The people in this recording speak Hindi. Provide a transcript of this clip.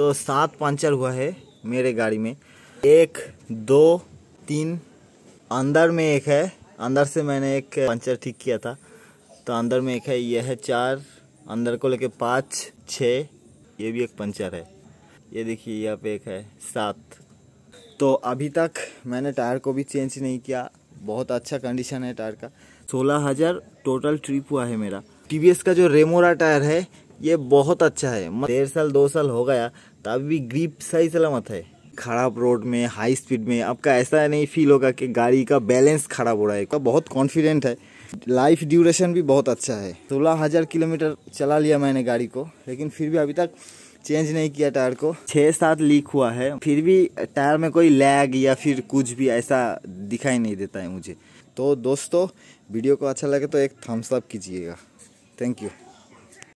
तो सात पंचर हुआ है मेरे गाड़ी में एक दो तीन अंदर में एक है अंदर से मैंने एक पंचर ठीक किया था तो अंदर में एक है यह है चार अंदर को लेके पाँच छः ये भी एक पंचर है ये देखिए यहाँ पे एक है सात तो अभी तक मैंने टायर को भी चेंज नहीं किया बहुत अच्छा कंडीशन है टायर का सोलह हज़ार टोटल ट्रिप हुआ है मेरा टी का जो रेमोरा टायर है ये बहुत अच्छा है डेढ़ साल दो साल हो गया तब भी ग्रीप सही सलामत है खराब रोड में हाई स्पीड में आपका ऐसा नहीं फील होगा कि गाड़ी का बैलेंस खराब हो रहा है बहुत कॉन्फिडेंट है लाइफ ड्यूरेशन भी बहुत अच्छा है सोलह हज़ार किलोमीटर चला लिया मैंने गाड़ी को लेकिन फिर भी अभी तक चेंज नहीं किया टायर को छः सात लीक हुआ है फिर भी टायर में कोई लैग या फिर कुछ भी ऐसा दिखाई नहीं देता है मुझे तो दोस्तों वीडियो को अच्छा लगे तो एक थम्सअप कीजिएगा थैंक यू